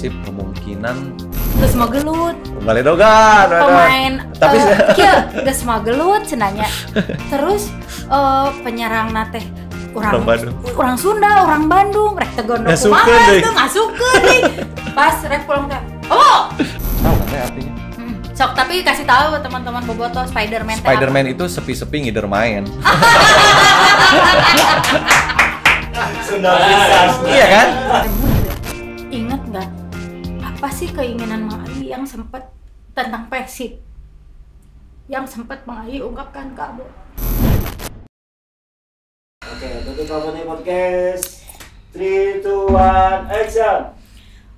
Persib kemungkinan geus gelut. Kembali dogan. Pemain tapi uh, eh, kieu iya, geus mah gelut cenanya. Terus uh, penyerang nate orang orang, orang Sunda, orang Bandung, rek tegondo kumaha teu suka nih Pas rek pulang teh. Oh. Tahu kan teh artinya? Hmm. Sok tapi kasih tahu teman-teman Boboto Spider-Man Spider-Man itu sepi-sepi ngider main. Sunda bisa, Iya kan? sih keinginan Mang Ayu yang sempat tentang Persib yang sempat Mang Ayu ungkapkan ke Abo. Oke, tutup Company Podcast. 3, 2, 1, action!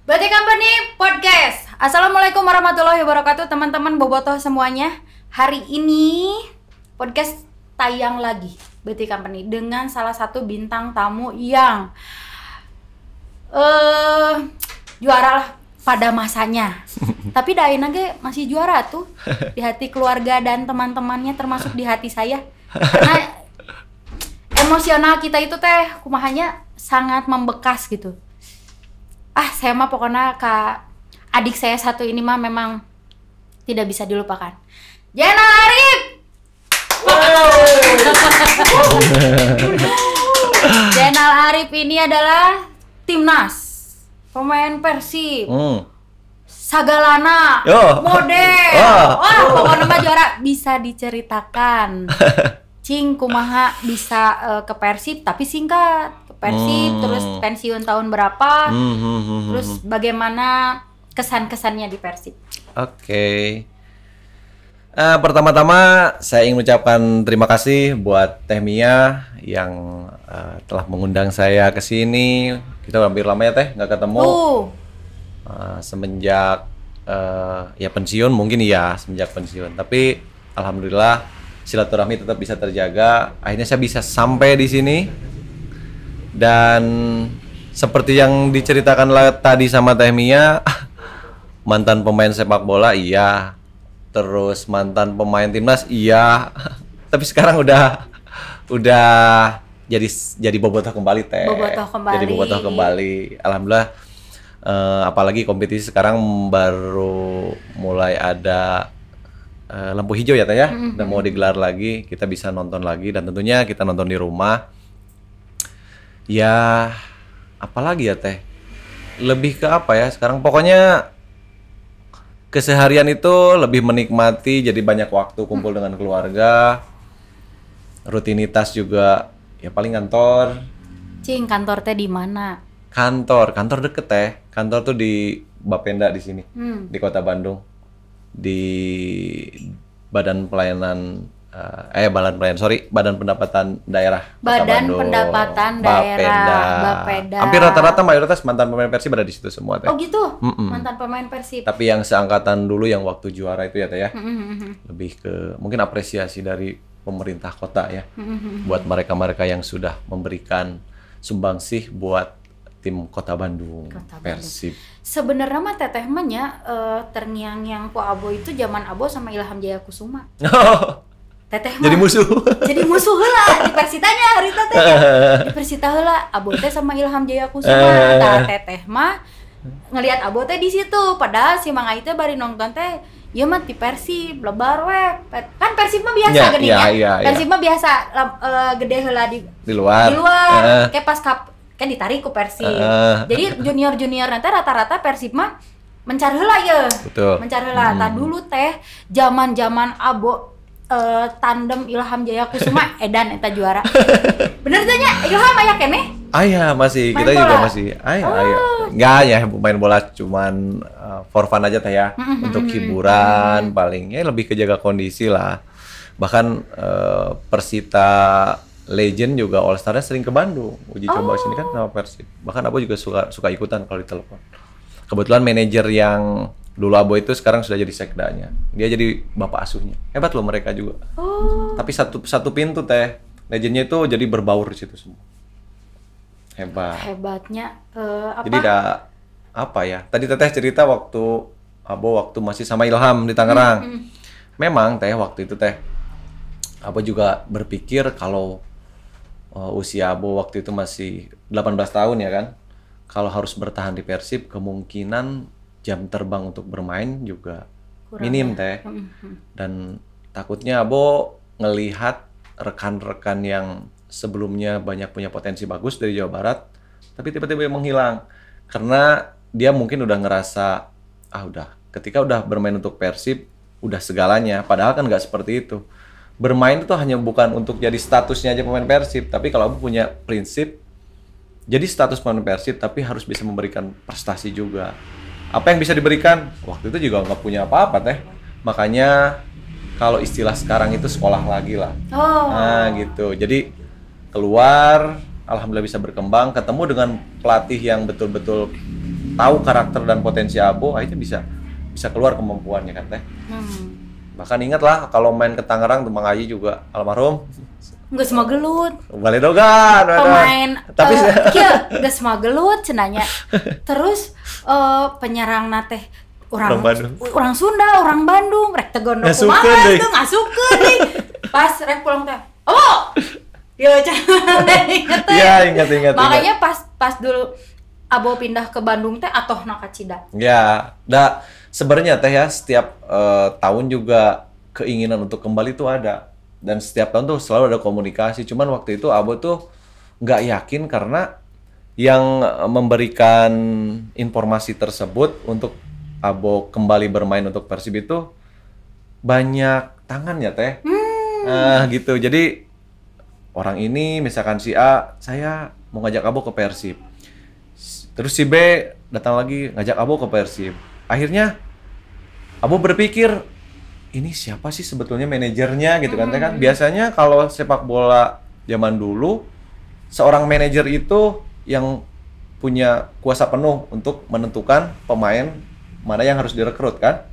Berarti Company Podcast. Assalamualaikum warahmatullahi wabarakatuh teman-teman bobotoh semuanya. Hari ini podcast tayang lagi BT Company dengan salah satu bintang tamu yang eh uh, juara lah pada masanya. Tapi Daina ge masih juara tuh di hati keluarga dan teman-temannya termasuk di hati saya. Karena emosional kita itu teh kumahanya sangat membekas gitu. Ah, saya mah pokoknya ke adik saya satu ini mah memang tidak bisa dilupakan. Jena Arif. Jenal Arif ini adalah timnas pemain Persib, hmm. Sagalana, oh. model, oh. wah pokoknya mah juara bisa diceritakan. Cing kumaha bisa uh, ke Persib tapi singkat ke Persib hmm. terus pensiun tahun berapa, hmm, hmm, hmm, hmm terus hmm. bagaimana kesan-kesannya di Persib. Oke. Okay. Uh, pertama-tama saya ingin mengucapkan terima kasih buat Teh Mia yang uh, telah mengundang saya ke sini. Kita hampir lama ya Teh nggak ketemu. Uh. Uh, semenjak uh, ya pensiun mungkin ya semenjak pensiun. Tapi alhamdulillah silaturahmi tetap bisa terjaga. Akhirnya saya bisa sampai di sini dan seperti yang diceritakan tadi sama Teh Mia mantan pemain sepak bola iya terus mantan pemain timnas iya tapi sekarang udah udah jadi jadi bobotoh kembali teh bobotoh kembali jadi bobotoh kembali alhamdulillah uh, apalagi kompetisi sekarang baru mulai ada uh, lampu hijau ya teh ya mm-hmm. mau digelar lagi kita bisa nonton lagi dan tentunya kita nonton di rumah ya apalagi ya teh lebih ke apa ya sekarang pokoknya keseharian itu lebih menikmati jadi banyak waktu kumpul hmm. dengan keluarga rutinitas juga ya paling kantor cing kantor teh di mana kantor kantor deket teh kantor tuh di Bapenda di sini hmm. di kota Bandung di Badan Pelayanan uh, eh badan pelayan sorry badan pendapatan daerah badan Bandung. pendapatan daerah Bapenda. hampir rata-rata mayoritas mantan pemain Persib ada di situ semua teh oh gitu mm -mm. mantan pemain Persib tapi yang seangkatan dulu yang waktu juara itu ya teh ya mm -hmm. lebih ke mungkin apresiasi dari pemerintah kota ya mm -hmm. buat mereka-mereka yang sudah memberikan sumbangsih buat tim Kota Bandung, Kota Persib. Sebenarnya mah teteh mah ya uh, eh, terngiang yang ku Abo itu zaman Abo sama Ilham Jaya Kusuma. teteh mah jadi musuh jadi musuh lah di persitanya hari teh, di persita lah abote sama ilham jaya kusuma nah, teteh mah ngelihat abote di situ padahal si mang aite bari nonton teh ya mah di Persib lebar we kan Persib mah biasa yeah, gede yeah, ya yeah, ya. ya, ya. Persib mah biasa e, gede heula di di luar di luar uh. kayak pas kap kan ditarik ku Persib uh. jadi junior junior nanti rata-rata Persib mah mencari heula ya Betul. mencar heula hmm. dulu teh zaman zaman abo uh, tandem Ilham Jaya Kusuma edan eh, eta juara. Bener tanya Ilham ayah kene? Ayah masih, main kita bola. juga masih. ayah oh. ayah Enggak ya main bola cuman uh, for fun aja teh ya. Untuk hiburan paling palingnya lebih ke jaga kondisi lah. Bahkan uh, Persita Legend juga All Star-nya sering ke Bandung. Uji oh. coba sini kan sama Persib. Bahkan aku juga suka suka ikutan kalau ditelepon. Kebetulan manajer yang dulu Abo itu sekarang sudah jadi sekdanya. Dia jadi bapak asuhnya. Hebat loh mereka juga. Oh. Tapi satu satu pintu teh. Legendnya itu jadi berbaur di situ semua. Hebat. Hebatnya uh, apa? Jadi ada apa ya? Tadi Teteh cerita waktu Abo waktu masih sama Ilham di Tangerang. Hmm, hmm. Memang teh waktu itu teh Abo juga berpikir kalau uh, usia Abo waktu itu masih 18 tahun ya kan. Kalau harus bertahan di Persib kemungkinan jam terbang untuk bermain juga Kurang minim ya. teh hmm, hmm. dan takutnya abo ngelihat rekan-rekan yang sebelumnya banyak punya potensi bagus dari Jawa Barat tapi tiba-tiba menghilang karena dia mungkin udah ngerasa ah udah ketika udah bermain untuk Persib udah segalanya padahal kan nggak seperti itu bermain itu hanya bukan untuk jadi statusnya aja pemain Persib tapi kalau abo punya prinsip jadi status pemain Persib tapi harus bisa memberikan prestasi juga apa yang bisa diberikan waktu itu juga nggak punya apa-apa teh makanya kalau istilah sekarang itu sekolah lagi lah oh. nah gitu jadi keluar alhamdulillah bisa berkembang ketemu dengan pelatih yang betul-betul tahu karakter dan potensi abo akhirnya bisa bisa keluar kemampuannya kan teh hmm. bahkan ingatlah kalau main ke Tangerang Temang Aji juga almarhum nggak semua gelut balik dogan pemain tapi eh, uh, kia nggak semua gelut cenanya terus uh, penyerang nate orang orang, orang Sunda orang Bandung rek tegon kumaha nggak suka nih pas rek pulang teh oh ya ingat ya ingat ingat makanya pas pas dulu abo pindah ke Bandung teh atau nak cida ya dah sebenarnya teh ya setiap uh, tahun juga keinginan untuk kembali tuh ada dan setiap tahun tuh selalu ada komunikasi cuman waktu itu Abo tuh nggak yakin karena yang memberikan informasi tersebut untuk Abo kembali bermain untuk Persib itu banyak tangan ya teh hmm. uh, gitu jadi orang ini misalkan si A saya mau ngajak Abo ke Persib terus si B datang lagi ngajak Abo ke Persib akhirnya Abo berpikir ini siapa sih sebetulnya manajernya gitu kan? kan hmm. kan biasanya kalau sepak bola zaman dulu seorang manajer itu yang punya kuasa penuh untuk menentukan pemain mana yang harus direkrut kan.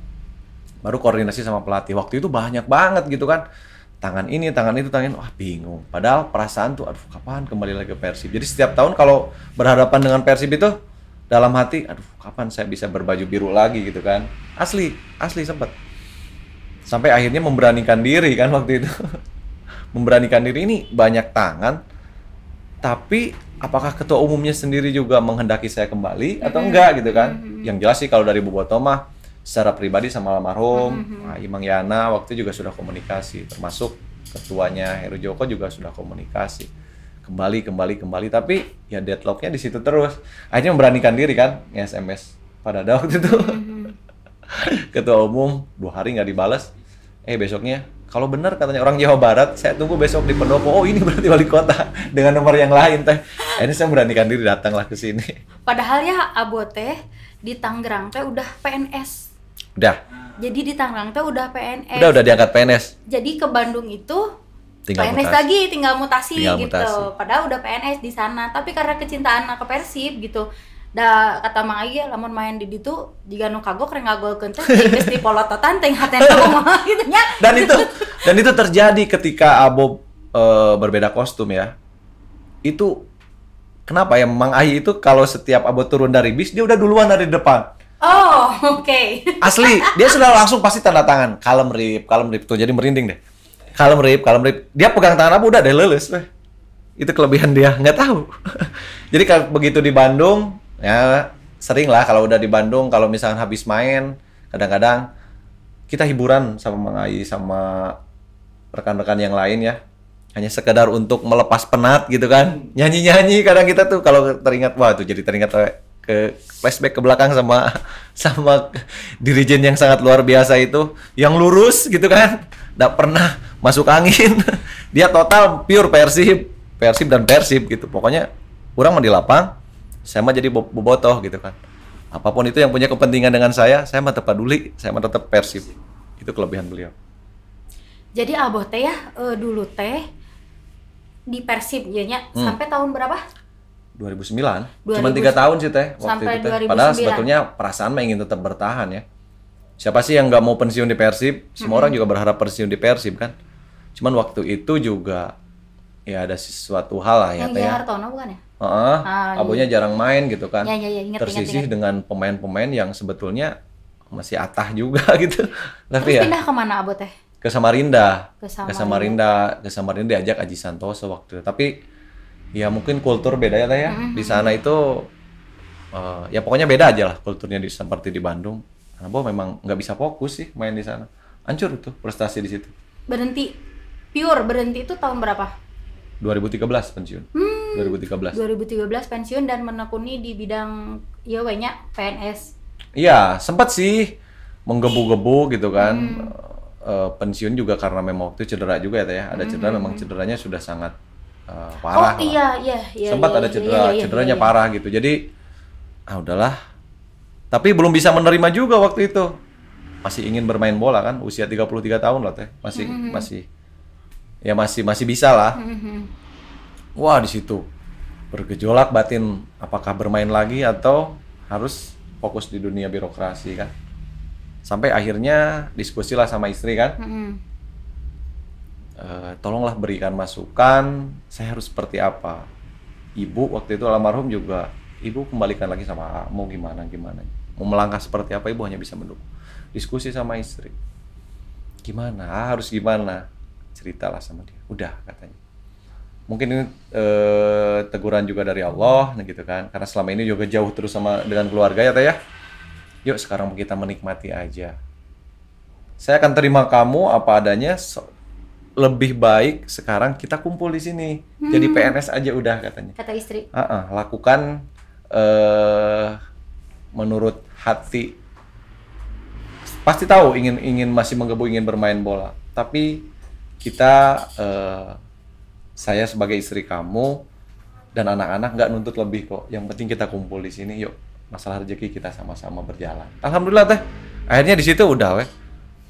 Baru koordinasi sama pelatih. Waktu itu banyak banget gitu kan. Tangan ini, tangan itu, tangan ini. wah bingung. Padahal perasaan tuh aduh kapan kembali lagi ke Persib. Jadi setiap tahun kalau berhadapan dengan Persib itu dalam hati aduh kapan saya bisa berbaju biru lagi gitu kan. Asli, asli sempet sampai akhirnya memberanikan diri kan waktu itu memberanikan diri ini banyak tangan tapi apakah ketua umumnya sendiri juga menghendaki saya kembali atau mm-hmm. enggak gitu kan mm-hmm. yang jelas sih kalau dari Bu mah secara pribadi sama almarhum mm-hmm. nah, Imang Yana waktu itu juga sudah komunikasi termasuk ketuanya Heru Joko juga sudah komunikasi kembali kembali kembali tapi ya deadlocknya di situ terus akhirnya memberanikan diri kan SMS pada ada waktu itu ketua umum dua hari nggak dibalas eh besoknya kalau benar katanya orang Jawa Barat, saya tunggu besok di pendopo. Oh ini berarti wali kota dengan nomor yang lain teh. Nah, ini saya beranikan diri datanglah ke sini. Padahal ya abote di Tangerang teh udah PNS. Udah. Jadi di Tangerang teh udah PNS. Udah udah diangkat PNS. Jadi ke Bandung itu tinggal PNS mutasi. lagi tinggal mutasi tinggal gitu. Mutasi. Padahal udah PNS di sana, tapi karena kecintaan ke Persib gitu da kata mang aja lamun main di situ jika nu kagok kentut, ngagolkeun teh geus dipolototan hati haten mau gitu nya. Dan itu dan itu terjadi ketika abo e, berbeda kostum ya. Itu kenapa ya Mang Ahi itu kalau setiap abo turun dari bis dia udah duluan dari depan. Oh, oke. Okay. Asli, dia sudah langsung pasti tanda tangan. Kalem rip, kalem rip tuh jadi merinding deh. Kalem rip, kalem rip. Dia pegang tangan abo udah deh leles. Itu kelebihan dia, nggak tahu. jadi kalau begitu di Bandung, ya sering lah kalau udah di Bandung kalau misalkan habis main kadang-kadang kita hiburan sama Mang Ayi sama rekan-rekan yang lain ya hanya sekedar untuk melepas penat gitu kan hmm. nyanyi-nyanyi kadang kita tuh kalau teringat wah tuh jadi teringat ke flashback ke belakang sama sama dirijen yang sangat luar biasa itu yang lurus gitu kan tidak pernah masuk angin dia total pure persib persib dan persib gitu pokoknya kurang mau di lapang saya mah jadi bobotoh gitu kan apapun itu yang punya kepentingan dengan saya saya mah tetap peduli saya mah tetap persib itu kelebihan beliau jadi aboh teh ya e, dulu teh di persib jadinya iya hmm. sampai tahun berapa 2009. 2000, Cuman tiga tahun sih teh waktu sampai itu teh. Padahal sebetulnya perasaan mah ingin tetap bertahan ya. Siapa sih yang nggak mau pensiun di Persib? Semua hmm. orang juga berharap pensiun di Persib kan. Cuman waktu itu juga ya ada sesuatu hal lah ya yang teh. Ya. Hartono bukan ya? uh, ah, iya. abonya iya. jarang main gitu kan ya, ya, ya, ingat, tersisih ingat, dengan pemain-pemain yang sebetulnya masih atah juga gitu tapi Terus ya pindah kemana abo teh ke Samarinda ke Samarinda ke Samarinda, ke diajak Aji Santoso waktu itu tapi ya mungkin kultur beda ya teh ya mm-hmm. di sana itu uh, ya pokoknya beda aja lah kulturnya di seperti di Bandung karena abo memang nggak bisa fokus sih main di sana hancur tuh prestasi di situ berhenti pure berhenti itu tahun berapa 2013 pensiun hmm 2013. 2013 pensiun dan menekuni di bidang ya banyak PNS. Iya, sempat sih menggebu-gebu gitu kan. Hmm. Uh, pensiun juga karena memang waktu cedera juga ya teh. Ya. Ada cedera hmm. memang cederanya sudah sangat uh, parah. Oh iya iya iya. Sempat iya, ada iya, cedera, iya, iya, iya, cederanya iya, iya. parah gitu. Jadi ah udahlah. Tapi belum bisa menerima juga waktu itu. Masih ingin bermain bola kan usia 33 tahun loh teh. Masih hmm. masih ya masih masih bisa lah. Hmm. hmm, hmm wah di situ bergejolak batin apakah bermain lagi atau harus fokus di dunia birokrasi kan sampai akhirnya diskusilah sama istri kan mm -hmm. e, tolonglah berikan masukan saya harus seperti apa ibu waktu itu almarhum juga ibu kembalikan lagi sama mau gimana gimana mau melangkah seperti apa ibu hanya bisa mendukung diskusi sama istri gimana harus gimana ceritalah sama dia udah katanya mungkin eh, teguran juga dari Allah nah gitu kan karena selama ini juga jauh terus sama dengan keluarga ya teh ya. yuk sekarang kita menikmati aja saya akan terima kamu apa adanya so, lebih baik sekarang kita kumpul di sini hmm. jadi PNS aja udah katanya kata istri uh -uh, lakukan eh, menurut hati pasti tahu ingin ingin masih menggebu ingin bermain bola tapi kita uh, saya sebagai istri kamu dan anak-anak nggak nuntut lebih kok. Yang penting kita kumpul di sini, yuk masalah rezeki kita sama-sama berjalan. Alhamdulillah teh. Akhirnya di situ udah weh.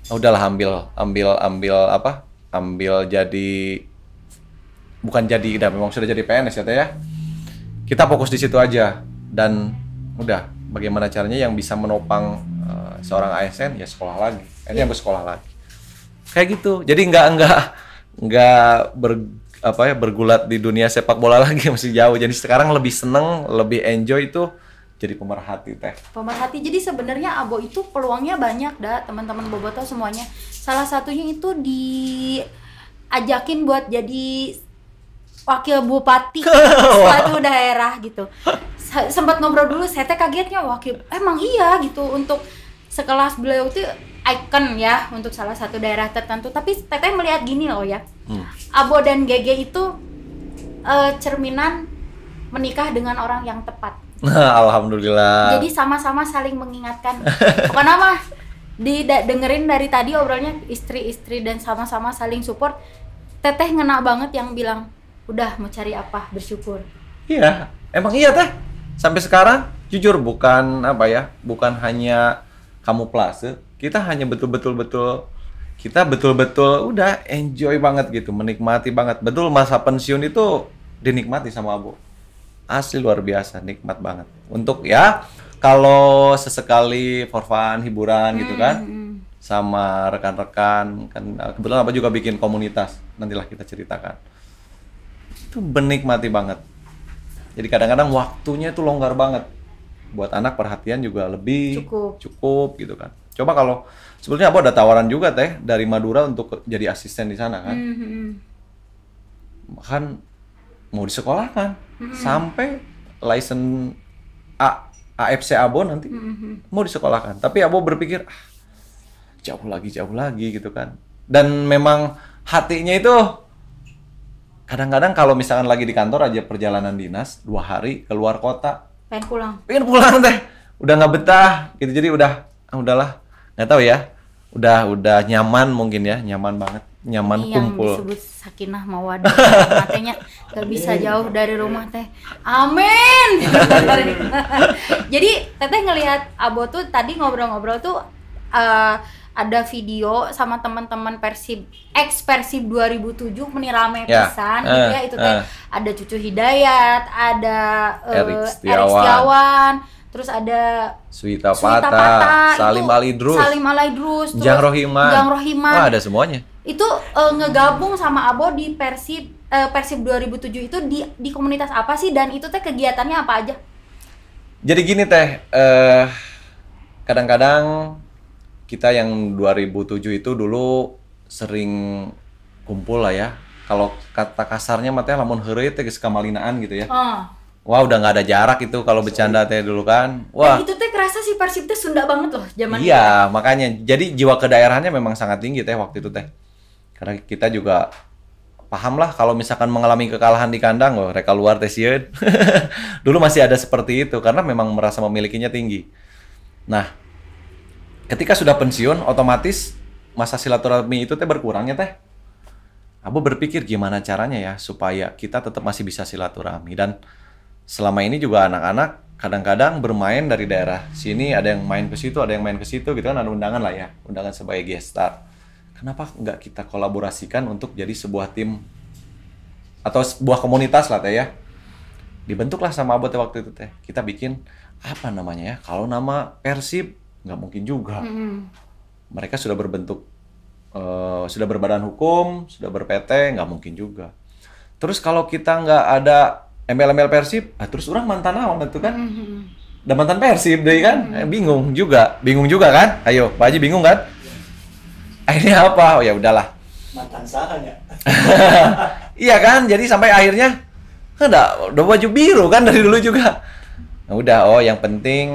Ah, udahlah ambil ambil ambil apa? Ambil jadi bukan jadi udah memang sudah jadi PNS ya teh ya. Kita fokus di situ aja dan udah bagaimana caranya yang bisa menopang uh, seorang ASN ya sekolah lagi. Akhirnya yang bersekolah lagi. Kayak gitu. Jadi nggak nggak nggak ber apa ya bergulat di dunia sepak bola lagi masih jauh. Jadi sekarang lebih seneng, lebih enjoy itu jadi pemerhati teh. Pemerhati. Jadi sebenarnya abo itu peluangnya banyak dah teman-teman bobotoh semuanya. Salah satunya itu di ajakin buat jadi wakil bupati suatu daerah gitu. Sempat ngobrol dulu, saya teh kagetnya wakil emang iya gitu untuk sekelas beliau itu ikon ya untuk salah satu daerah tertentu tapi teteh melihat gini loh ya hmm. abo dan gg itu uh, cerminan menikah dengan orang yang tepat alhamdulillah jadi sama-sama saling mengingatkan Apa mah di dengerin dari tadi obrolnya istri-istri dan sama-sama saling support teteh ngena banget yang bilang udah mau cari apa bersyukur iya emang iya teh sampai sekarang jujur bukan apa ya bukan hanya kamuflase kita hanya betul-betul betul kita betul-betul udah enjoy banget gitu menikmati banget betul masa pensiun itu dinikmati sama Abu asli luar biasa nikmat banget untuk ya kalau sesekali for fun hiburan gitu kan hmm, hmm, hmm. sama rekan-rekan kan eh, kebetulan apa juga bikin komunitas nantilah kita ceritakan itu menikmati banget jadi kadang-kadang waktunya itu longgar banget buat anak perhatian juga lebih cukup, cukup gitu kan. Coba kalau sebetulnya Abah ada tawaran juga teh dari Madura untuk jadi asisten di sana kan. Mm -hmm. Kan mau disekolahkan mm -hmm. sampai license A AFC Abon nanti mm -hmm. mau disekolahkan. Tapi Abo berpikir ah, jauh lagi jauh lagi gitu kan. Dan memang hatinya itu kadang-kadang kalau misalkan lagi di kantor aja perjalanan dinas dua hari keluar kota pengen pulang pengen pulang teh udah nggak betah gitu jadi udah ah, udahlah nggak tahu ya udah udah nyaman mungkin ya nyaman banget nyaman Ini kumpul yang disebut sakinah mawadah katanya gak bisa jauh dari rumah teh amin jadi teteh ngelihat abo tuh tadi ngobrol-ngobrol tuh uh, ada video sama teman-teman Persib ex Persib 2007 menirame yeah. pisan uh, gitu ya itu teh eh. ada Cucu Hidayat, ada uh, Erik Setiawan. Setiawan terus ada suita Pata, Salim Alidrus, Salim Alidrus, Jang Rohiman, Jang Rohiman. Wah, ada semuanya. Itu uh, ngegabung sama Abo di Persib uh, Persib 2007 itu di di komunitas apa sih dan itu teh kegiatannya apa aja? Jadi gini teh, kadang-kadang kita yang 2007 itu dulu sering kumpul lah ya. Kalau kata kasarnya matanya lamun hari teh ke kamalinaan gitu ya. Oh. Wah udah nggak ada jarak itu kalau bercanda teh dulu kan. Wah. itu teh kerasa sih Persib teh Sunda banget loh zaman Iya, itu. makanya. Jadi jiwa kedaerahannya memang sangat tinggi teh waktu itu teh. Karena kita juga paham lah kalau misalkan mengalami kekalahan di kandang, loh, mereka luar teh dulu masih ada seperti itu karena memang merasa memilikinya tinggi. Nah, ketika sudah pensiun otomatis masa silaturahmi itu teh berkurangnya teh Abu berpikir gimana caranya ya supaya kita tetap masih bisa silaturahmi dan selama ini juga anak-anak kadang-kadang bermain dari daerah sini ada yang main ke situ ada yang main ke situ gitu kan ada undangan lah ya undangan sebagai guest star kenapa nggak kita kolaborasikan untuk jadi sebuah tim atau sebuah komunitas lah teh ya dibentuklah sama Abu teh waktu itu teh kita bikin apa namanya ya kalau nama Persib nggak mungkin juga. Hmm. Mereka sudah berbentuk, uh, sudah berbadan hukum, sudah berpt, nggak mungkin juga. Terus kalau kita nggak ada ML-ML Persib, ah, terus orang mantan naon itu kan? Hmm. Dan mantan Persib deh kan? Hmm. Eh, bingung juga, bingung juga kan? Ayo, Pak Haji bingung kan? Akhirnya apa? Oh ya udahlah. Mantan sahan ya. iya kan? Jadi sampai akhirnya, ada, udah baju biru kan dari dulu juga. Nah, udah, oh yang penting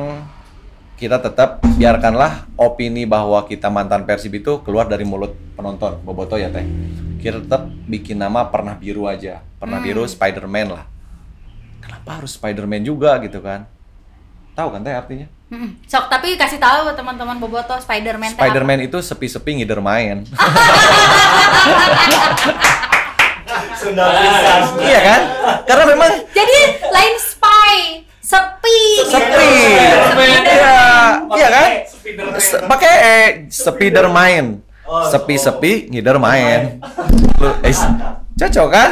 kita tetap biarkanlah opini bahwa kita mantan Persib itu keluar dari mulut penonton Boboto ya teh kita tetap bikin nama pernah biru aja pernah hmm. biru Spiderman lah kenapa harus Spiderman juga gitu kan tahu kan teh artinya Hmm. Sok tapi kasih tahu teman-teman Boboto Spiderman Spiderman itu sepi-sepi ngider main. bisa, Iya kan? Karena memang Jadi lain pakai eh, spider main oh, oh. sepi-sepi oh. ngider main lu eh, cocok kan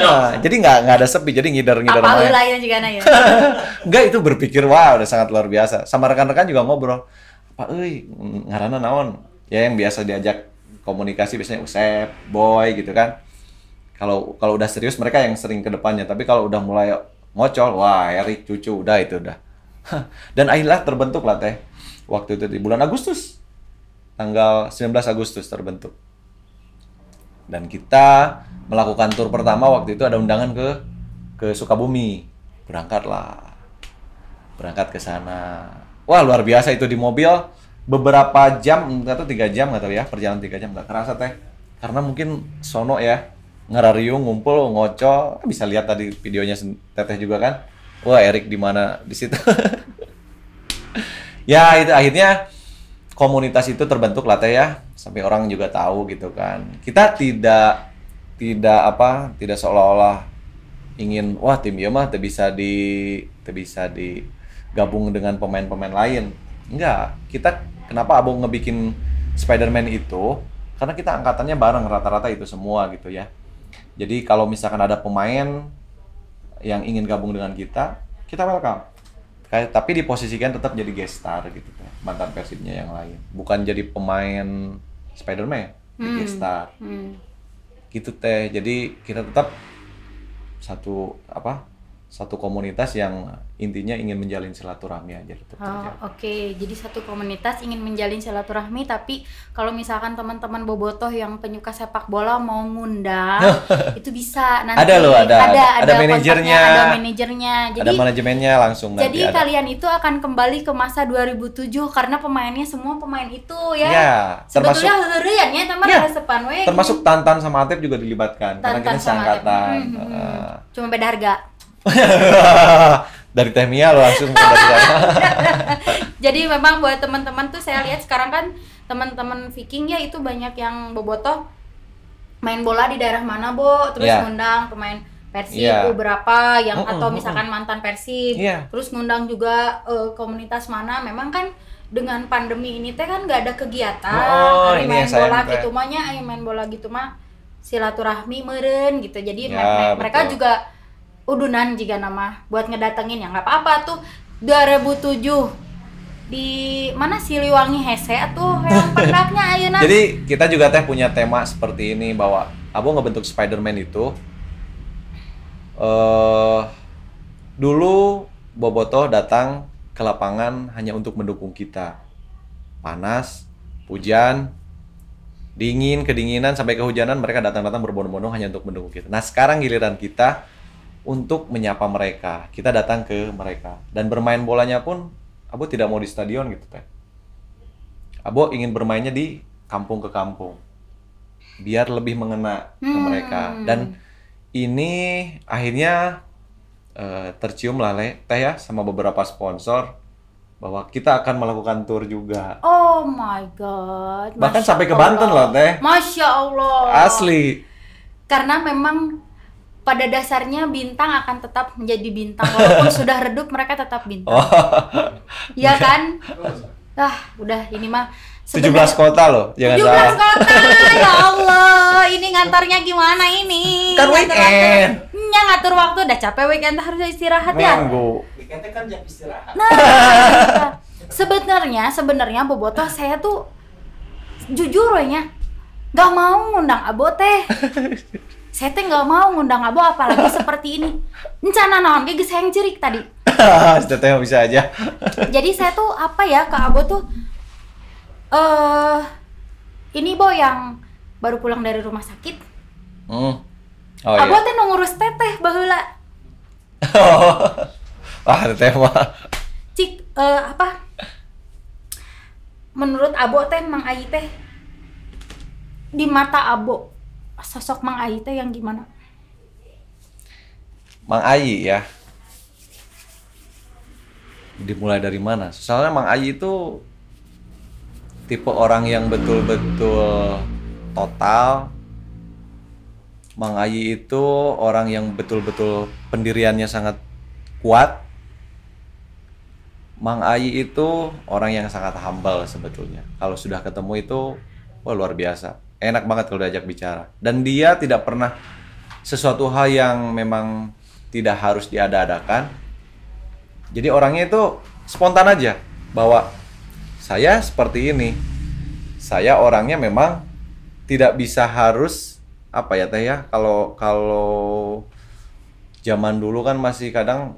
nah, jadi nggak nggak ada sepi jadi ngider ngider apa lain juga nanya nggak itu berpikir wah udah sangat luar biasa sama rekan-rekan juga ngobrol apa eh ngarana naon ya yang biasa diajak komunikasi biasanya usep boy gitu kan kalau kalau udah serius mereka yang sering ke depannya tapi kalau udah mulai ngocol wah Erik cucu udah itu udah dan akhirnya terbentuk lah teh waktu itu di bulan Agustus tanggal 19 Agustus terbentuk dan kita melakukan tur pertama waktu itu ada undangan ke ke Sukabumi berangkatlah berangkat ke sana wah luar biasa itu di mobil beberapa jam nggak tahu tiga jam nggak tahu ya perjalanan tiga jam nggak kerasa teh karena mungkin sono ya ngerariung ngumpul ngoco bisa lihat tadi videonya teteh juga kan wah Erik di mana di situ ya itu akhirnya komunitas itu terbentuk lah teh ya sampai orang juga tahu gitu kan kita tidak tidak apa tidak seolah-olah ingin wah tim ya mah bisa di bisa digabung dengan pemain-pemain lain enggak kita kenapa abang ngebikin Spider-Man itu karena kita angkatannya bareng rata-rata itu semua gitu ya jadi kalau misalkan ada pemain yang ingin gabung dengan kita kita welcome kayak tapi diposisikan tetap jadi guest star gitu teh mantan persibnya yang lain bukan jadi pemain Spiderman ya? hmm. guest star hmm. gitu teh jadi kita tetap satu apa satu komunitas yang intinya ingin menjalin silaturahmi aja gitu. oh, Oke, okay. jadi satu komunitas ingin menjalin silaturahmi tapi kalau misalkan teman-teman bobotoh yang penyuka sepak bola mau ngundang itu bisa nanti ada loh ada ada, ada, ada manajernya ada manajernya jadi ada manajemennya langsung jadi nanti kalian ada. itu akan kembali ke masa 2007 karena pemainnya semua pemain itu ya, ya termasuk, sebetulnya ya teman ya, termasuk hmm. Tantan sama Atep juga dilibatkan tantan karena kita seangkatan hmm, hmm. Uh, cuma beda harga dari Temia langsung ke sana. Jadi memang buat teman-teman tuh saya lihat sekarang kan teman-teman Viking ya itu banyak yang bobotoh main bola di daerah mana, Bo, terus yeah. ngundang pemain Persib yeah. Iya. berapa yang mm -mm, atau misalkan mm -mm. mantan Persib, yeah. terus ngundang juga uh, komunitas mana. Memang kan dengan pandemi ini teh kan nggak ada kegiatan, oh, oh main ya, bola gitu mahnya, eh, main bola gitu mah silaturahmi meren gitu. Jadi yeah, ya, mereka betul. juga udunan jika nama buat ngedatengin ya nggak apa-apa tuh 2007 di mana Siliwangi Hese atau yang pendaknya ayunan Jadi kita juga teh punya tema seperti ini bahwa abu ngebentuk Spider-Man itu eh uh, dulu Bobotoh datang ke lapangan hanya untuk mendukung kita. Panas, hujan, dingin, kedinginan sampai kehujanan mereka datang-datang berbondong-bondong hanya untuk mendukung kita. Nah, sekarang giliran kita untuk menyapa mereka. Kita datang ke mereka dan bermain bolanya pun Abu tidak mau di stadion gitu teh. Abu ingin bermainnya di kampung ke kampung. Biar lebih mengena ke hmm. mereka dan ini akhirnya uh, tercium lah le, teh ya sama beberapa sponsor bahwa kita akan melakukan tour juga. Oh my god. Masya Bahkan sampai ke Banten Allah. loh teh. Masya Allah. Asli. Karena memang pada dasarnya bintang akan tetap menjadi bintang walaupun sudah redup mereka tetap bintang. Oh. Ya kan? Ah, udah ini mah Tujuh belas kota loh, jangan ya 17 belas kota, ya Allah, ini ngantarnya gimana ini? Kan weekend. ya ngatur waktu, udah capek weekend harus istirahat ya. Minggu. Weekend kan jam istirahat. Nah, nah sebenarnya sebenarnya bobotoh saya tuh jujur ya, nggak mau ngundang abote. saya teh nggak mau ngundang abo apalagi seperti ini rencana naon kayak saya jerik tadi teteh bisa aja jadi saya tuh apa ya ke abo tuh eh uh, ini bo yang baru pulang dari rumah sakit hmm. oh, abo iya. teh ngurus teteh bahula wah teteh mah cik uh, apa menurut abo teh mang ayi teh di mata abo sosok Mang Ayi teh yang gimana? Mang Ayi ya. Dimulai dari mana? Soalnya Mang Ayi itu tipe orang yang betul-betul total. Mang Ayi itu orang yang betul-betul pendiriannya sangat kuat. Mang Ayi itu orang yang sangat humble sebetulnya. Kalau sudah ketemu itu, wah luar biasa enak banget kalau diajak bicara dan dia tidak pernah sesuatu hal yang memang tidak harus diada-adakan jadi orangnya itu spontan aja bahwa saya seperti ini saya orangnya memang tidak bisa harus apa ya teh ya kalau kalau zaman dulu kan masih kadang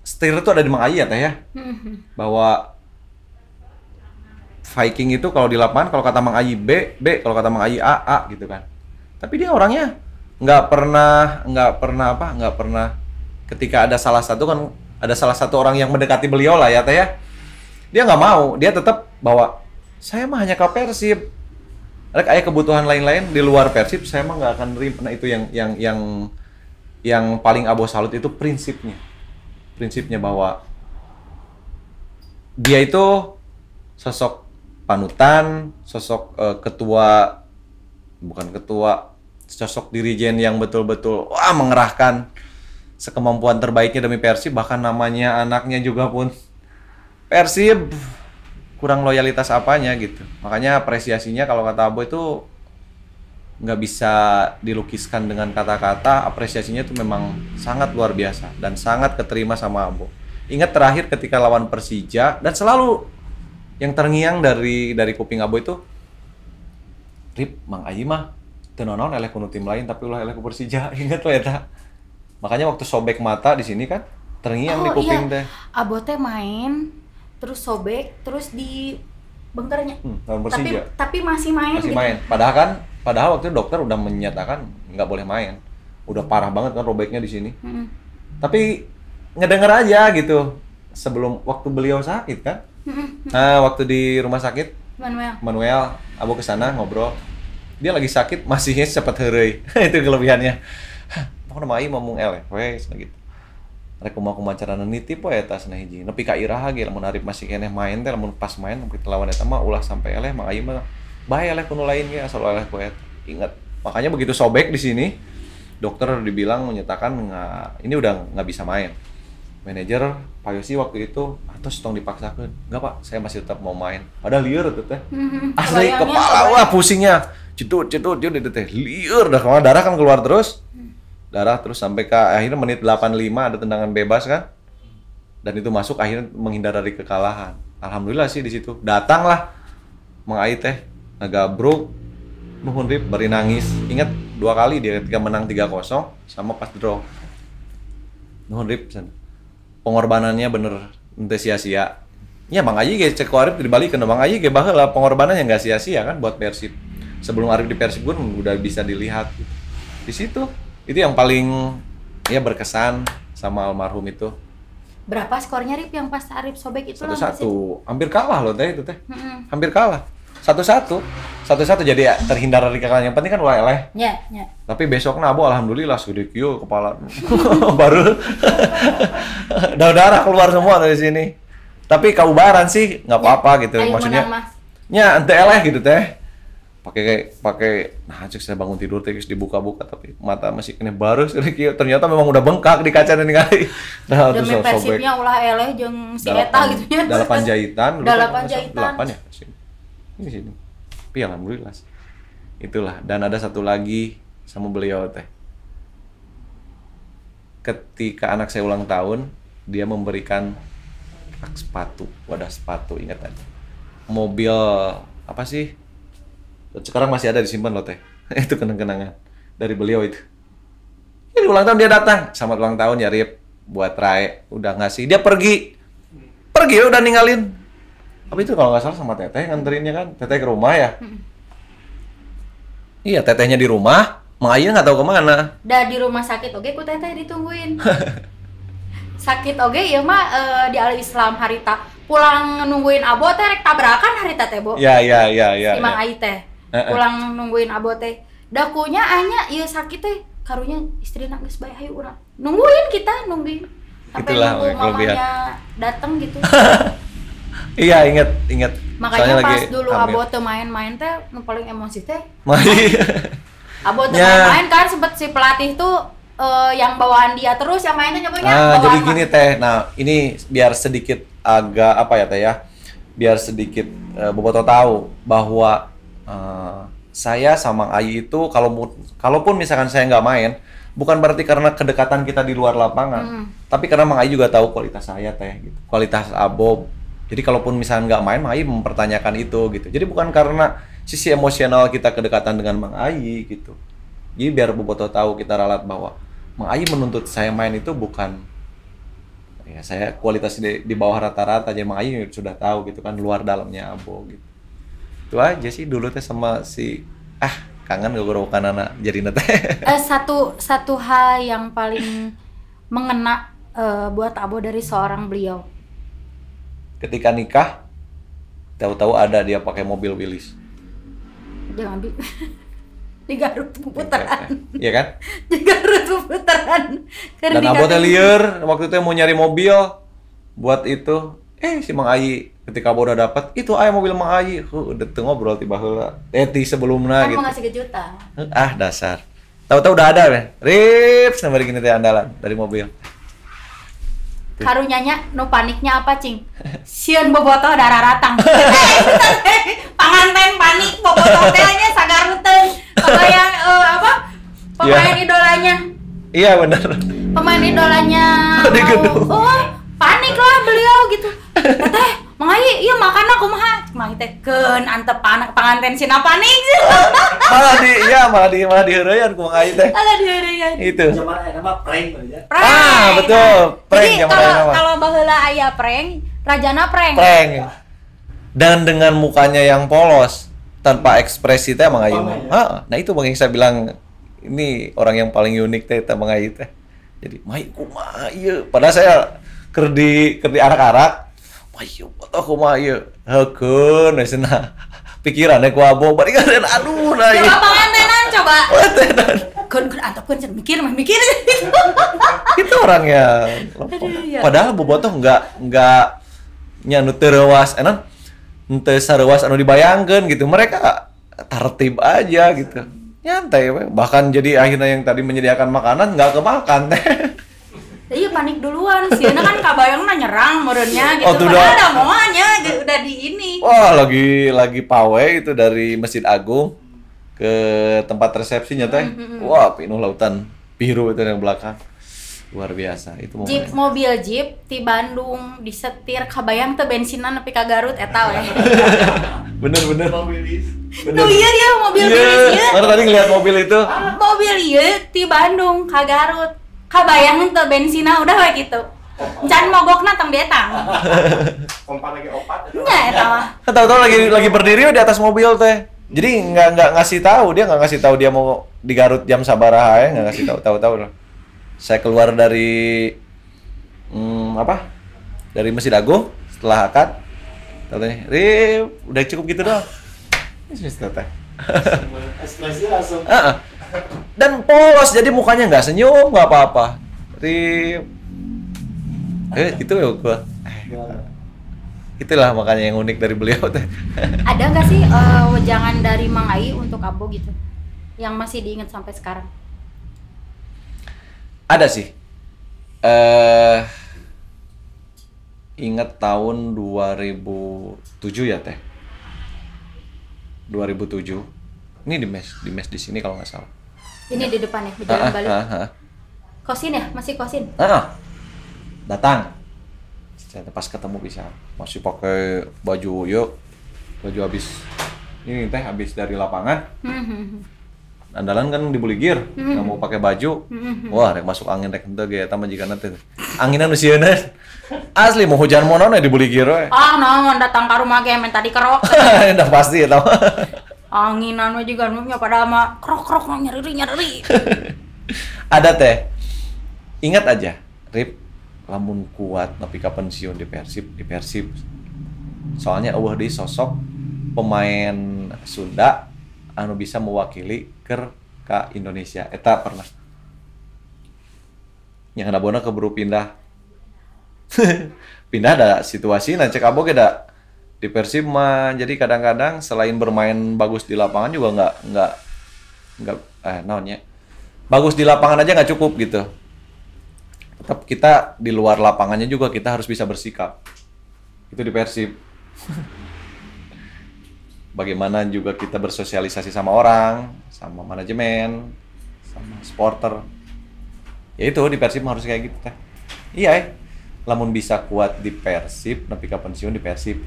setir itu ada di mang ya teh ya hmm. bahwa Viking itu kalau di lapangan kalau kata Mang Ayi B, B kalau kata Mang Ayi A, A gitu kan. Tapi dia orangnya nggak pernah nggak pernah apa nggak pernah ketika ada salah satu kan ada salah satu orang yang mendekati beliau lah ya teh ya dia nggak mau dia tetap bawa saya mah hanya ke Persib ada kayak kebutuhan lain-lain di luar Persib saya mah nggak akan nerima nah itu yang yang yang yang paling abo salut itu prinsipnya prinsipnya bahwa dia itu sosok panutan, sosok uh, ketua bukan ketua, sosok dirijen yang betul-betul wah mengerahkan sekemampuan terbaiknya demi Persib bahkan namanya anaknya juga pun Persib kurang loyalitas apanya gitu. Makanya apresiasinya kalau kata Abo itu nggak bisa dilukiskan dengan kata-kata apresiasinya itu memang sangat luar biasa dan sangat keterima sama Abu. ingat terakhir ketika lawan Persija dan selalu yang terngiang dari dari kuping Abo itu Rip Mang Ayi mah tenonon eleh kuno tim lain tapi ulah eleh ku Persija ingat lo eta makanya waktu sobek mata di sini kan terngiang oh, di kuping iya. teh Abo teh main terus sobek terus di bengkernya hmm, Persija tapi, tapi masih main masih gitu. main padahal kan padahal waktu itu dokter udah menyatakan nggak boleh main udah hmm. parah banget kan robeknya di sini hmm. tapi ngedenger aja gitu sebelum waktu beliau sakit kan Nah, waktu di rumah sakit Manuel. Manuel, abu ke sana ngobrol. Dia lagi sakit, masihnya cepat heureuy. itu kelebihannya. Pokoknya mah ieu mamung wes gitu. Rek kumaha carana nitip poe eta cenah hiji. Nepi ka iraha ge lamun arif masih keneh main teh lamun pas main kita lawan eta mah ulah sampai eleh mah ayeuna mah bae eleh kuno lainnya, ge asal eleh poe Ingat. Makanya begitu sobek di sini dokter dibilang menyatakan nggak ini udah nggak bisa main manajer Pak Yosi waktu itu ah, setong setong dipaksakan nggak pak saya masih tetap mau main Ada liur itu teh asli kepala wah pusingnya cedut cedut dia itu teh liur dah kemana darah kan keluar terus hmm. darah terus sampai ke eh, akhirnya menit 85 ada tendangan bebas kan dan itu masuk akhirnya menghindar dari kekalahan alhamdulillah sih di situ datanglah lah mengait teh broke nuhun rip beri nangis ingat dua kali dia ketika menang 3-0 sama pas draw nuhun rip sana pengorbanannya bener ente sia-sia ya bang Aji kayak cek Arif dibalikin bang Aji kayak bahwa pengorbanannya nggak sia-sia kan buat Persib sebelum Arif di Persib pun udah bisa dilihat gitu. di situ itu yang paling ya berkesan sama almarhum itu berapa skornya Rip yang pas Arif sobek itu satu satu hampir kalah loh teh itu teh hampir kalah satu-satu satu-satu jadi ya, terhindar dari kekalahan yang penting kan leleh ya, ya. tapi besok nabo alhamdulillah sudah kio kepala baru darah darah keluar semua dari sini tapi kabaran sih nggak ya, apa-apa gitu Ayu maksudnya ya ente eleh gitu teh pakai pakai nah cek saya bangun tidur terus dibuka-buka tapi mata masih kena baru ternyata memang udah bengkak di kaca dan kali nah itu oh, sobek ulah eleh jeng si eta gitu ya dalam panjaitan dalam panjaitan delapan ya di sini tapi alhamdulillah itulah dan ada satu lagi sama beliau teh ketika anak saya ulang tahun dia memberikan rak sepatu wadah sepatu ingat aja mobil apa sih sekarang masih ada disimpan loh teh itu kenang-kenangan dari beliau itu jadi ulang tahun dia datang selamat ulang tahun ya Rip buat Rae udah ngasih dia pergi pergi udah ninggalin tapi itu kalau nggak salah sama teteh nganterinnya kan, teteh ke rumah ya. Hmm. Iya, tetehnya di rumah, mang Ayah nggak tahu kemana. Dah di rumah sakit oke, ku teteh ditungguin. sakit oke, iya ya mah eh, e, di al Islam hari tak pulang nungguin abo teh rek tabrakan hari teh bo. Iya iya iya ya Mang ya. teh pulang nungguin abo teh. Dakunya hanya iya sakit teh karunya istri nak bayi bae hayu urang. Nungguin kita nungguin. Sampai Itulah nunggu ya. mamanya datang gitu. iya inget inget makanya Soalnya pas dulu ambil. tuh main-main teh paling emosi teh iya. abo tuh ya. main-main kan sempet si pelatih tuh uh, yang bawaan dia terus yang kan, ah, main mainnya nyobanya nah, jadi gini teh nah ini biar sedikit agak apa ya teh ya biar sedikit uh, Boboto tahu bahwa uh, saya sama Ayi itu kalau kalaupun misalkan saya nggak main bukan berarti karena kedekatan kita di luar lapangan, hmm. tapi karena Mang Ayi juga tahu kualitas saya teh, gitu. kualitas Abob, jadi kalaupun misalnya nggak main, Mang Ayi mempertanyakan itu gitu. Jadi bukan karena sisi emosional kita kedekatan dengan Mang Ayi gitu. Jadi biar Boboto tahu kita ralat bahwa Mang Ayi menuntut saya main itu bukan ya saya kualitas di, di bawah rata-rata aja Mang Ayi sudah tahu gitu kan luar dalamnya abo gitu. Itu aja sih dulu teh sama si ah kangen gue gak bukan anak jadi nete. Eh, satu satu hal yang paling mengena uh, buat abo dari seorang beliau ketika nikah tahu-tahu ada dia pakai mobil Willys. Jangan ambil, di Garut putaran. Iya, iya, iya kan? Di Garut putaran. Dan abotnya liar waktu itu mau nyari mobil buat itu. Eh si Mang Ayi ketika abot udah dapat itu ayah mobil Mang Ayi. Huh, udah tuh ngobrol tiba heula. Eh kan gitu. Mau ngasih kejutan. Ah dasar. Tahu-tahu udah ada, Rips, nama gini teh andalan dari mobil. Gitu. karunyanya nu no paniknya apa cing sian bobotoh darah ratang panganten panik bobotoh sagar sagaruten eh, apa uh, apa pemain idolanya iya benar pemain idolanya di oh, panik lah beliau gitu teh Mai, iya makan aku mah Mai teh ken antep anak panganten sih apa nih? malah di iya malah di malah diheureuyan ku mengai teh malah diheureuyan itu zaman nama prank aja ya? prank ah betul nah, prank jadi kalau kalau bahula ayah prank rajana prank prank dan dengan mukanya yang polos tanpa ekspresi teh emang ayu ah, nah itu bang saya bilang ini orang yang paling unik teh emang ayu teh jadi mai kumah iya padahal saya kerdi kerdi arak-arak ayo potong mau ieu heukeun we cenah pikiran ku abo balik kan ada aduh nah ieu coba pangantenan coba pangantenan kan kan atau jangan mikir mah mikir itu orangnya iya. padahal bobo tuh enggak enggak nyanyi terewas enak ente sarawas anu dibayangkan gitu mereka tertib aja gitu nyantai bahkan jadi akhirnya yang tadi menyediakan makanan nggak kemakan iya panik duluan karena kan kabayang nanya nyerang murunnya oh, gitu oh, padahal ada moanya udah di ini wah lagi lagi pawe itu dari masjid agung ke tempat resepsinya teh mm-hmm. mm-hmm. wah pinuh lautan biru itu yang belakang luar biasa itu mobil. jeep mobil jeep di Bandung disetir kabayang tuh bensinan tapi ke Garut eta we bener bener mobil Bener. Tuh iya dia mobil yeah. Iya. tadi ngeliat mobil itu. Mobil iya di Bandung ke Garut kabayang tuh bensinnya udah kayak gitu jangan mogok natang dia tang. Kompan lagi opat. Enggak iya, ya Tahu-tahu lagi lagi berdiri di atas mobil teh. Jadi nggak nggak ngasih tahu dia nggak ngasih tahu dia mau di Garut jam sabaraha ya nggak ngasih tahu tahu-tahu lah. Saya keluar dari hmm, apa? Dari Masjid Agung setelah akad. nih, "Rip, udah cukup gitu doang." Ini sudah teh. Ekspresi langsung dan polos jadi mukanya nggak senyum nggak apa-apa di eh, itu ya gua itulah makanya yang unik dari beliau teh ada nggak sih uh, eh, jangan dari Mang Ai untuk Abu gitu yang masih diingat sampai sekarang ada sih eh uh, ingat tahun 2007 ya teh 2007 ini di mes di mes di sini kalau nggak salah ini di depan ya, di jalan ah, ah balik. Ah, ah, Kosin ya, masih kosin. Ah, ah, datang. Saya pas ketemu bisa masih pakai baju yuk, baju habis ini teh habis dari lapangan. Hmm. Andalan kan dibeli gear, hmm. nggak mau pakai baju. Hmm. Wah, rek masuk angin rek ente gaya Tambah jika nanti. Anginan usianya asli mau hujan mau nona ya dibeli gear. Ah, oh, datang ke rumah game tadi kerok. Udah pasti ya tau. anginan aja namanya pada ama krok krok nyari nyari ada teh ingat aja Rip lamun kuat tapi kapan pensiun di Persib di Persib soalnya awah di sosok pemain Sunda anu bisa mewakili ker ke Indonesia eta pernah yang ada bona keburu pindah pindah ada situasi nah cek abog di Persib mah jadi kadang-kadang selain bermain bagus di lapangan juga nggak nggak nggak eh naonnya bagus di lapangan aja nggak cukup gitu tetap kita di luar lapangannya juga kita harus bisa bersikap itu di Persib bagaimana juga kita bersosialisasi sama orang sama manajemen sama supporter ya itu di Persib harus kayak gitu teh iya eh. lamun bisa kuat di Persib tapi kapan pensiun di Persib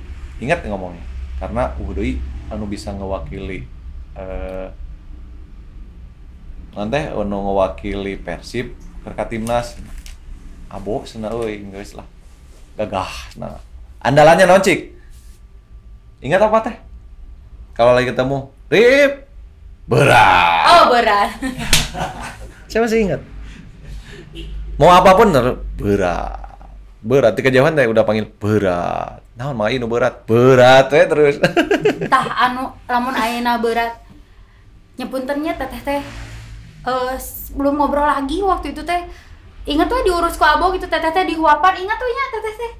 ingat ngomongnya karena Uhudoi anu bisa ngewakili eh, nanti anu ngewakili Persib berkat timnas abo sana euy geus lah gagah nah andalannya noncik ingat apa teh kalau lagi ketemu rip berat oh berat siapa sih ingat mau apapun berat berat tiga jauhan teh udah panggil berat nah mah nu berat berat ya terus tah anu lamun ayeuna berat nyepuntennya teteh teh uh, belum ngobrol lagi waktu itu teh inget tuh diurus ku abo gitu teteh teh dihuapan ingat tuh ya teteh teh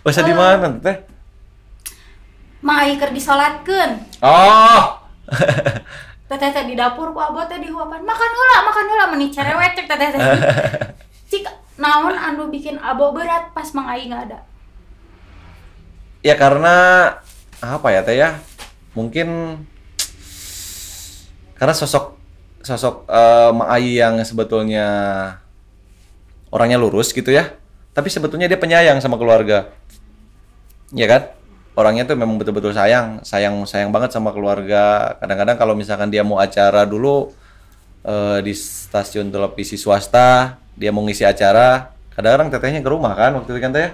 masa uh, di mana teteh? Mang Ayi ker disolatkeun. Oh. teteh teh di dapur ku abo teh dihuapan. Makan ulah makan ulah meni cerewet cek teteh teh. Cik naon anu bikin abo berat pas Mang Ayi nggak ada? ya karena apa ya teh ya mungkin karena sosok sosok uh, Mak Ayi yang sebetulnya orangnya lurus gitu ya tapi sebetulnya dia penyayang sama keluarga ya kan orangnya tuh memang betul-betul sayang sayang sayang banget sama keluarga kadang-kadang kalau misalkan dia mau acara dulu uh, di stasiun televisi swasta dia mau ngisi acara kadang-kadang tetehnya ke rumah kan waktu itu kan teh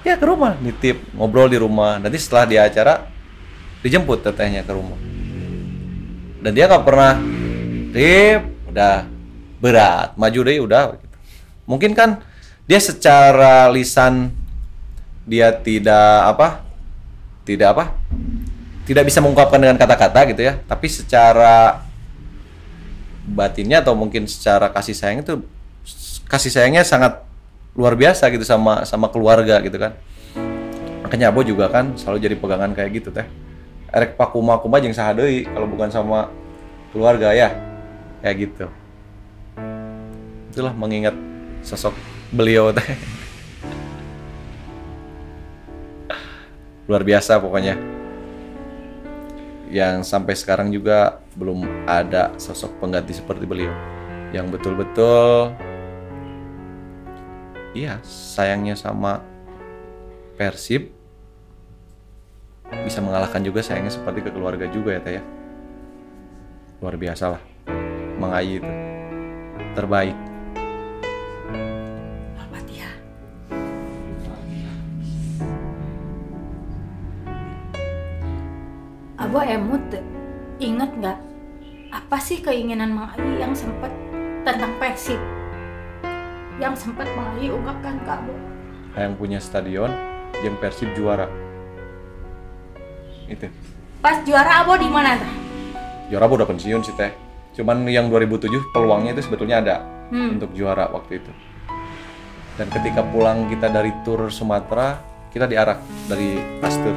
ya ke rumah nitip ngobrol di rumah nanti setelah di acara dijemput tetehnya ke rumah dan dia nggak pernah tip udah berat maju deh udah mungkin kan dia secara lisan dia tidak apa tidak apa tidak bisa mengungkapkan dengan kata-kata gitu ya tapi secara batinnya atau mungkin secara kasih sayang itu kasih sayangnya sangat luar biasa gitu sama sama keluarga gitu kan makanya Abo juga kan selalu jadi pegangan kayak gitu teh erek pakuma kuma jeng sahadei kalau bukan sama keluarga ya kayak gitu itulah mengingat sosok beliau teh luar biasa pokoknya yang sampai sekarang juga belum ada sosok pengganti seperti beliau yang betul-betul iya sayangnya sama Persib bisa mengalahkan juga sayangnya seperti ke keluarga juga ya Teh ya. luar biasa lah mengayi itu terbaik al ya. emut inget nggak apa sih keinginan Mang Ayi yang sempat tentang Persib? yang sempat meraih ungkapkan kamu. Yang punya stadion, yang Persib juara. Itu. Pas juara abo di mana Juara abo udah pensiun sih teh. Cuman yang 2007 peluangnya itu sebetulnya ada hmm. untuk juara waktu itu. Dan ketika pulang kita dari tur Sumatera, kita diarak dari pastor,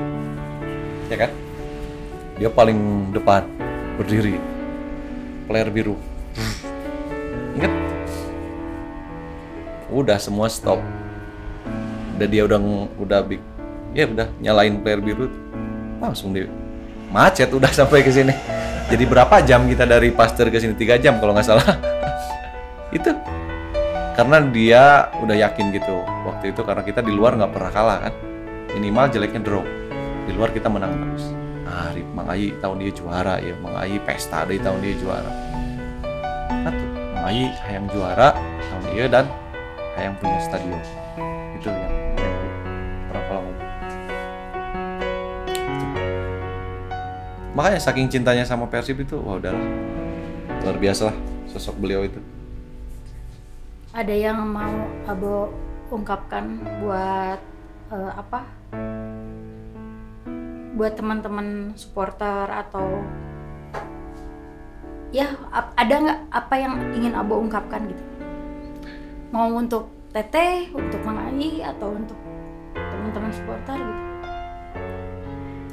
Ya kan? Dia paling depan berdiri. Player biru. Ingat udah semua stop udah dia udah udah big ya udah nyalain player biru langsung di macet udah sampai ke sini jadi berapa jam kita dari Pasteur ke sini tiga jam kalau nggak salah itu karena dia udah yakin gitu waktu itu karena kita di luar nggak pernah kalah kan minimal jeleknya draw di luar kita menang terus ah Mang Ayi tahun dia juara ya Mang Ayi pesta dari tahun dia juara satu Mang Ayi yang juara tahun dia dan yang punya stadion itu yang Prapalawan makanya saking cintanya sama Persib itu wah udahlah luar biasa lah sosok beliau itu ada yang mau abo ungkapkan buat uh, apa buat teman-teman supporter atau ya ada nggak apa yang ingin abo ungkapkan gitu mau untuk teteh untuk mang atau untuk teman-teman supporter gitu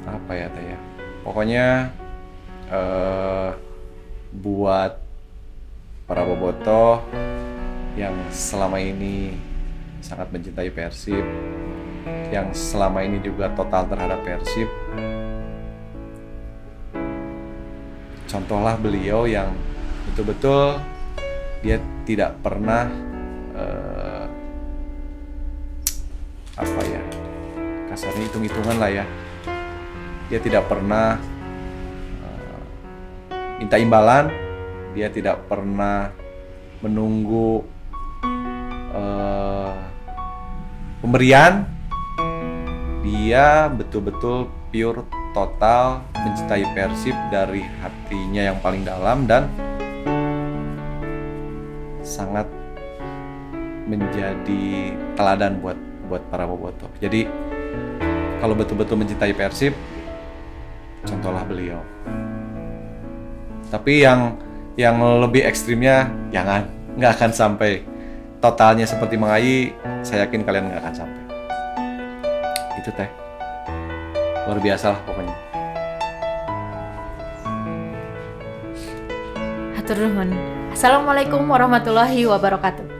apa ya teh ya pokoknya uh, buat para boboto yang selama ini sangat mencintai Persib yang selama ini juga total terhadap Persib contohlah beliau yang betul-betul dia tidak pernah uh, apa ya kasarnya hitung-hitungan lah ya dia tidak pernah uh, minta imbalan dia tidak pernah menunggu uh, pemberian dia betul-betul pure total mencintai Persib dari hatinya yang paling dalam dan sangat menjadi teladan buat buat para boboto. Jadi kalau betul-betul mencintai Persib, contohlah beliau. Tapi yang yang lebih ekstrimnya jangan, nggak akan sampai totalnya seperti Mengayi, saya yakin kalian nggak akan sampai. Itu teh luar biasa lah pokoknya. Hatur nuhun. Assalamualaikum warahmatullahi wabarakatuh.